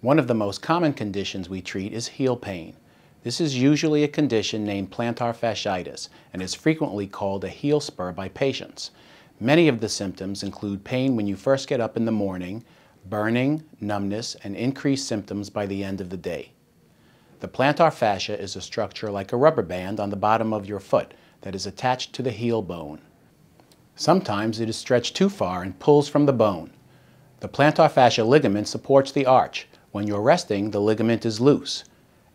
One of the most common conditions we treat is heel pain. This is usually a condition named plantar fasciitis and is frequently called a heel spur by patients. Many of the symptoms include pain when you first get up in the morning, burning, numbness, and increased symptoms by the end of the day. The plantar fascia is a structure like a rubber band on the bottom of your foot that is attached to the heel bone. Sometimes it is stretched too far and pulls from the bone. The plantar fascia ligament supports the arch, when you're resting, the ligament is loose.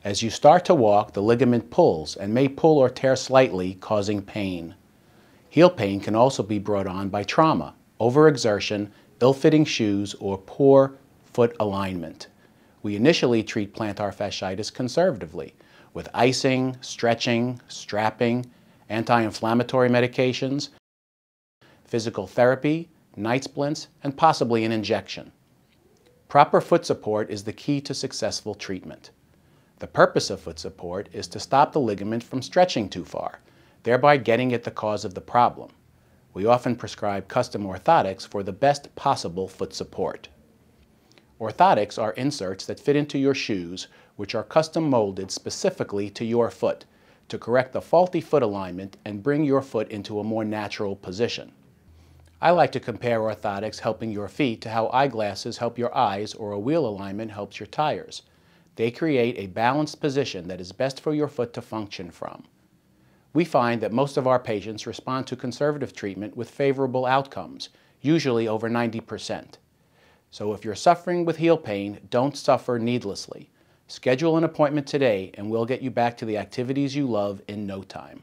As you start to walk, the ligament pulls and may pull or tear slightly, causing pain. Heel pain can also be brought on by trauma, overexertion, ill-fitting shoes, or poor foot alignment. We initially treat plantar fasciitis conservatively with icing, stretching, strapping, anti-inflammatory medications, physical therapy, night splints, and possibly an injection. Proper foot support is the key to successful treatment. The purpose of foot support is to stop the ligament from stretching too far, thereby getting at the cause of the problem. We often prescribe custom orthotics for the best possible foot support. Orthotics are inserts that fit into your shoes, which are custom molded specifically to your foot to correct the faulty foot alignment and bring your foot into a more natural position. I like to compare orthotics helping your feet to how eyeglasses help your eyes or a wheel alignment helps your tires. They create a balanced position that is best for your foot to function from. We find that most of our patients respond to conservative treatment with favorable outcomes, usually over 90%. So if you're suffering with heel pain, don't suffer needlessly. Schedule an appointment today and we'll get you back to the activities you love in no time.